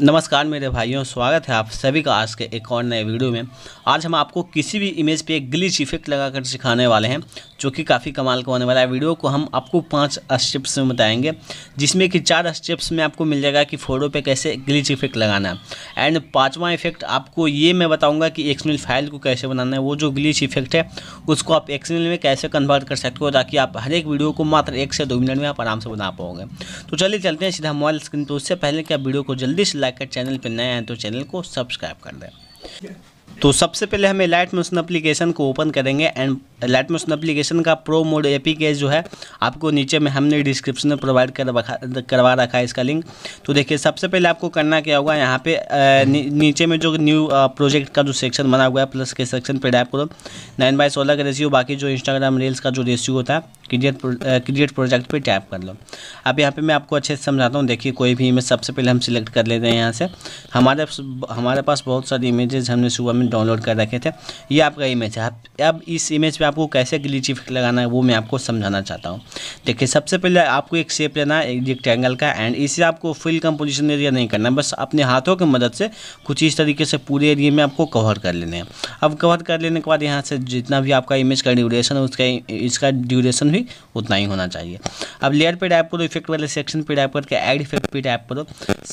नमस्कार मेरे भाइयों स्वागत है आप सभी का आज के एक और नए वीडियो में आज हम आपको किसी भी इमेज पे एक ग्लिच इफेक्ट लगाकर सिखाने वाले हैं जो कि काफ़ी कमाल का होने वाला है वीडियो को हम आपको पांच स्टेप्स में बताएंगे जिसमें कि चार स्टेप्स में आपको मिल जाएगा कि फ़ोटो पे कैसे ग्लिच इफेक्ट लगाना है एंड पाँचवा इफेक्ट आपको ये मैं बताऊँगा कि एक्समिल फाइल को कैसे बनाना है वो जो ग्लिच इफेक्ट है उसको आप एक्समिल में कैसे कन्वर्ट कर सकते हो ताकि आप हर एक वीडियो को मात्र एक से दो मिनट में आप आराम से बना पाओगे तो चलिए चलते हैं सीधा मोबाइल स्क्रीन पर उससे पहले क्या आप वीडियो को जल्दी से लाकर चैनल पर नए हैं तो चैनल को सब्सक्राइब कर दें तो सबसे पहले हमें लाइट मोशन अप्लीकेशन को ओपन करेंगे एंड लाइट मोशन अप्लीकेशन का pro mode A P K जो है आपको नीचे में हमने डिस्क्रिप्शन में प्रोवाइड कर करवा रखा है इसका लिंक तो देखिए सबसे पहले आपको करना क्या होगा यहाँ पे नी, नीचे में जो न्यू प्रोजेक्ट का जो सेक्शन बना हुआ है प्लस के सेक्शन पर टाइप करो नाइन बाई सोलह का रेशियो बाकी जो इंस्टाग्राम रील्स का जो रेशियो होता है क्रिएट क्रिएट प्रोजेक्ट पर टैप कर लो अब यहाँ पर मैं आपको अच्छे से समझाता हूँ देखिए कोई भी इमेज सबसे पहले हम सिलेक्ट कर लेते हैं यहाँ से हमारे हमारे पास बहुत सारी इमेजेज हमने सुबह में डाउनलोड कर रखे थे ये आपका इमेज है अब इस इमेज पे आपको कैसे ग्लिच इफेक्ट लगाना है वो मैं आपको समझाना चाहता हूँ देखिए सबसे पहले आपको एक शेप लेना है एक रेक्टेंगल का एंड इसे आपको फुल कंपोजिशन एरिया नहीं करना बस अपने हाथों की मदद से कुछ इस तरीके से पूरे एरिया में आपको कवर कर लेने हैं अब कवर कर लेने के बाद यहाँ से जितना भी आपका इमेज का ड्यूरेशन है उसका इसका ड्यूरेशन भी उतना ही होना चाहिए अब लेयर पे टाइप करो इफेक्ट वाले सेक्शन पे टाइप करके एड इफेक्ट पे टाइप करो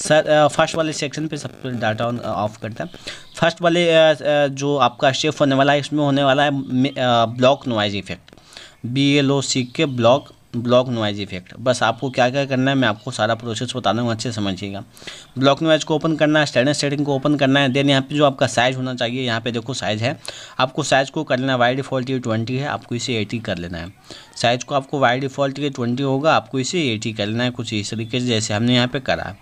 सर फर्स्ट वाले सेक्शन पे सब डाटा ऑन ऑफ करता है फर्स्ट वाले जो आपका शेफ होने वाला है इसमें होने वाला है block noise effect B L O C K block block noise effect बस आपको क्या क्या करना है मैं आपको सारा प्रोसेस बता दूँगा अच्छे समझिएगा ब्लॉक नॉइज को ओपन करना है स्टैंडर्ड सेटिंग को ओपन करना है देन यहाँ पे जो आपका साइज़ होना चाहिए यहाँ पे देखो साइज़ है आपको साइज़ को लेना है वाई डिफ़ॉल्ट ये ट्वेंटी है आपको इसे एटी कर लेना है साइज़ को आपको वाई डिफ़ॉल्ट ये ट्वेंटी होगा आपको इसे एटी कर लेना है कुछ इस तरीके से जैसे हमने यहाँ पर करा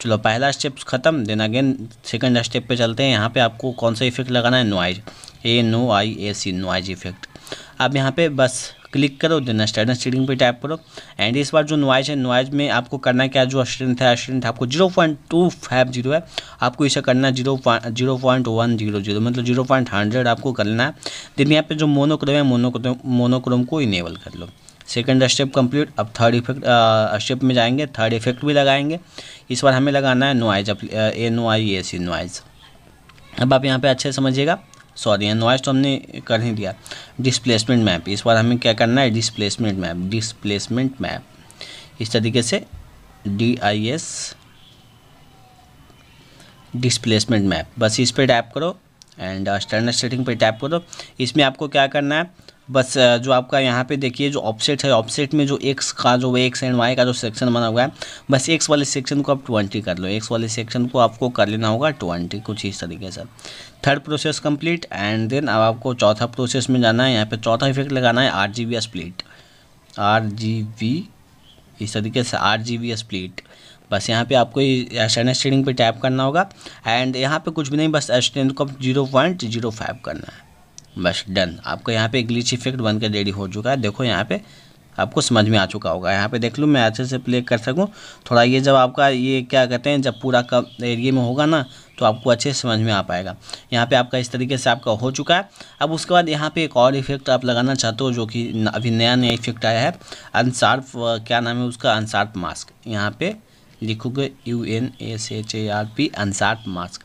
चलो पहला स्टेप ख़त्म देन अगेन सेकेंड स्टेप पर चलते हैं यहाँ पर आपको कौन सा इफेक्ट लगाना है noise A N O I A C noise effect अब यहाँ पे बस क्लिक करो देन स्टैंडर्ड सीडिंग पे टाइप करो एंड इस बार जो नॉइज है नॉइज में आपको करना क्या जो स्ट्रेंथ है स्ट्रेंथ आपको zero point two five zero है आपको इसे करना zero zero point one zero zero मतलब जीरो पॉइंट हंड्रेड आपको करना है देन यहाँ पे जो मोनोक्रोम है मोनोक्रोम मोनोक्रोम को इनेबल कर लो सेकेंड स्टेप कंप्लीट अब थर्ड इफेक्ट स्टेप में जाएंगे थर्ड इफेक्ट भी लगाएंगे इस बार हमें लगाना है noise A N O I A C noise अब आप यहाँ पे अच्छे समझिएगा सॉरी नॉइस तो हमने कर ही दिया डिस्प्लेसमेंट मैप इस बार हमें क्या करना है डिस्प्लेसमेंट मैप डिस्प्लेसमेंट मैप इस तरीके से D I S displacement map बस इस पर टैप करो एंड स्टैंडर्ड सेटिंग पे टैप करो इसमें आपको क्या करना है बस जो आपका यहाँ पे देखिए जो ऑफसेट है ऑफसेट में जो एक्स का जो एक्स एंड वाई का जो सेक्शन बना हुआ है बस एक्स वाले सेक्शन को आप ट्वेंटी कर लो एक्स वाले सेक्शन को आपको कर लेना होगा ट्वेंटी कुछ इस तरीके से third process complete and then अब आपको चौथा प्रोसेस में जाना है यहाँ पे चौथा इफेक्ट लगाना है R G split R G इस तरीके से आर जी स्प्लिट बस यहाँ पे आपको एसएन एस पे टैप करना होगा एंड यहाँ पे कुछ भी नहीं बस एस को जीरो पॉइंट जीरो फाइव करना है बस डन आपका यहाँ पे ग्लिच इफेक्ट बन कर रेडी हो चुका है देखो यहाँ पे आपको समझ में आ चुका होगा यहाँ पे देख लूँ मैं अच्छे से प्ले कर सकूँ थोड़ा ये जब आपका ये क्या कहते हैं जब पूरा कम एरिए में होगा ना तो आपको अच्छे से समझ में आ पाएगा यहाँ पे आपका इस तरीके से आपका हो चुका है अब उसके बाद यहाँ पे एक और इफेक्ट आप लगाना चाहते हो जो कि अभी नया नया इफेक्ट आया है अनसार्फ क्या नाम है उसका अनसार्प मास्क यहाँ पर लिखोगे U N S H A R P unsharp mask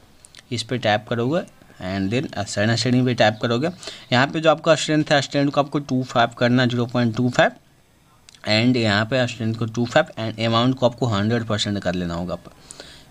इस पर टाइप करोगे एंड देन स्टैंड श्रेणी पे टाइप करोगे यहाँ पे जो आपका स्ट्रेंथ है स्ट्रेंथ को आपको टू फाइव करना zero point two five and यहाँ पे स्ट्रेंथ को टू फाइव एंड अमाउंट को आपको हंड्रेड परसेंट कर लेना होगा आप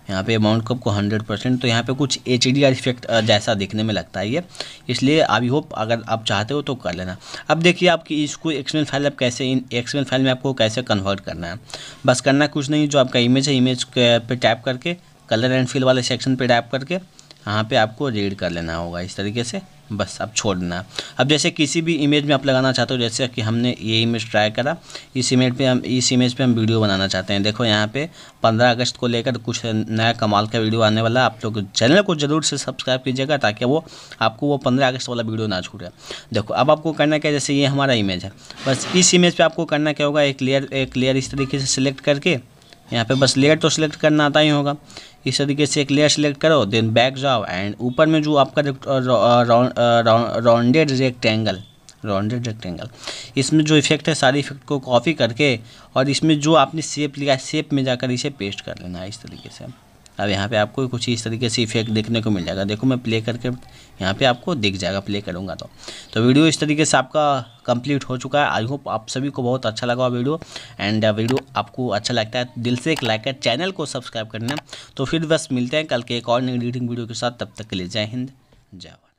यहाँ पे अमाउंट को आपको हंड्रेड परसेंट तो यहाँ पे कुछ एच डी आर इफेक्ट जैसा देखने में लगता है ये इसलिए आई होप अगर आप चाहते हो तो कर लेना अब देखिए आपकी इसको एक्समेल फाइल आप कैसे इन एक्समेल फाइल में आपको कैसे कन्वर्ट करना है बस करना कुछ नहीं जो आपका इमेज है इमेज पर टाइप करके कलर एंड फिल वाले सेक्शन पे टाइप करके यहाँ पे आपको रेड कर लेना होगा इस तरीके से बस अब छोड़ देना अब जैसे किसी भी इमेज में आप लगाना चाहते हो जैसे कि हमने ये इमेज ट्राई करा इस इमेज पे हम इस इमेज पे हम वीडियो बनाना चाहते हैं देखो यहाँ पे 15 अगस्त को लेकर कुछ नया कमाल का वीडियो आने वाला है आप लोग चैनल को ज़रूर से सब्सक्राइब कीजिएगा ताकि वो आपको वो पंद्रह अगस्त वाला वीडियो ना छूटे देखो अब आपको करना क्या जैसे ये हमारा इमेज है बस इस इमेज पर आपको करना क्या होगा एक लेयर एक लेयर इस तरीके से सिलेक्ट करके यहाँ पे बस लेयर तो सिलेक्ट करना आता ही होगा इस तरीके से एक लेयर सेलेक्ट करो देन बैक जाओ एंड ऊपर में जो आपका राउंडेड रेक्टेंगल राउंडेड रेक्टेंगल इसमें जो इफेक्ट है सारे इफेक्ट को कॉपी करके और इसमें जो आपने सेप लिया है सेप में जाकर इसे पेस्ट कर लेना है इस तरीके से अब यहाँ पे आपको कुछ इस तरीके से इफेक्ट देखने को मिल जाएगा देखो मैं प्ले करके यहाँ पे आपको दिख जाएगा प्ले करूँगा तो तो वीडियो इस तरीके से आपका कंप्लीट हो चुका है आई होप आप सभी को बहुत अच्छा लगा वीडियो एंड वीडियो आपको अच्छा लगता है दिल से एक लाइक है चैनल को सब्सक्राइब करना तो फिर बस मिलते हैं कल के एक और नई रीडिंग वीडियो के साथ तब तक के लिए जय हिंद जय